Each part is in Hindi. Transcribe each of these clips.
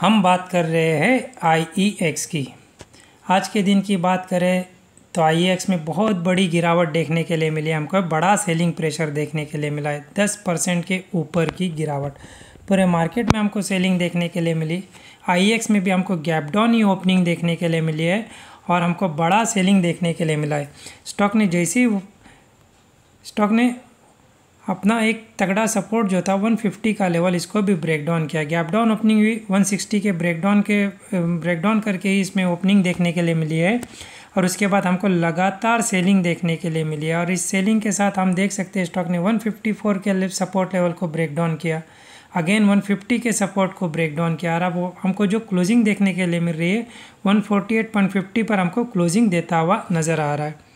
हम बात कर रहे हैं आई ई एक्स की आज के दिन की बात करें तो आई एक्स e में बहुत बड़ी गिरावट देखने के लिए मिली हमको बड़ा सेलिंग प्रेशर देखने के लिए मिला है दस परसेंट के ऊपर की गिरावट पूरे मार्केट में हमको सेलिंग देखने के लिए मिली आई एक्स e में भी हमको गैप डाउन ही ओपनिंग देखने के लिए मिली है और हमको बड़ा सेलिंग देखने के लिए मिला है स्टॉक ने जैसे ही स्टॉक ने अपना एक तगड़ा सपोर्ट जो था 150 का लेवल इसको भी ब्रेक डाउन किया गैप डाउन ओपनिंग हुई 160 के ब्रेक डाउन के ब्रेक डाउन करके ही इसमें ओपनिंग देखने के लिए मिली है और उसके बाद हमको लगातार सेलिंग देखने के लिए मिली है और इस सेलिंग के साथ हम देख सकते हैं स्टॉक ने 154 के सपोर्ट लेवल को ब्रेक डाउन किया अगेन 150 के सपोर्ट को ब्रेक डाउन किया और अब हमको जो क्लोजिंग देखने के लिए मिल रही है 148.50 पर हमको क्लोजिंग देता हुआ नज़र आ रहा है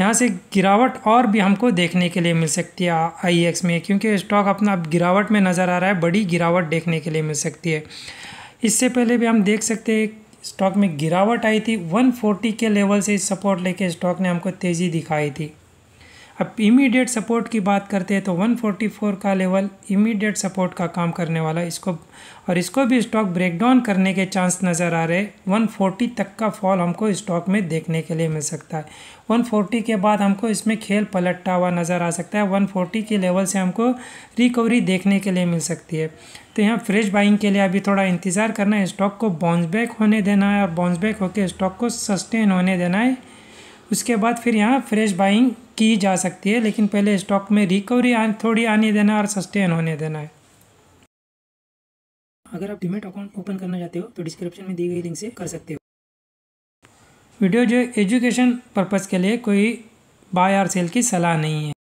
यहाँ से गिरावट और भी हमको देखने के लिए मिल सकती है आई e में क्योंकि स्टॉक अपना अब गिरावट में नज़र आ रहा है बड़ी गिरावट देखने के लिए मिल सकती है इससे पहले भी हम देख सकते हैं स्टॉक में गिरावट आई थी 140 के लेवल से सपोर्ट लेके स्टॉक ने हमको तेज़ी दिखाई थी अब इमीडिएट सपोर्ट की बात करते हैं तो 144 का लेवल इमीडिएट सपोर्ट का काम करने वाला इसको और इसको भी स्टॉक ब्रेकडाउन करने के चांस नज़र आ रहे 140 तक का फॉल हमको स्टॉक में देखने के लिए मिल सकता है 140 के बाद हमको इसमें खेल पलटता हुआ नज़र आ सकता है 140 के लेवल से हमको रिकवरी देखने के लिए मिल सकती है तो यहाँ फ्रेश बाइंग के लिए अभी थोड़ा इंतज़ार करना है स्टॉक को बाउंस बैक होने देना है और बाउंस बैक होकर स्टॉक को सस्टेन होने देना है उसके बाद फिर यहाँ फ्रेश बाइंग की जा सकती है लेकिन पहले स्टॉक में रिकवरी थोड़ी आने देना और सस्टेन होने देना है अगर आप डिमेट अकाउंट ओपन करना चाहते हो तो डिस्क्रिप्शन में दी गई लिंक से कर सकते हो वीडियो जो एजुकेशन पर्पज़ के लिए कोई बाय और सेल की सलाह नहीं है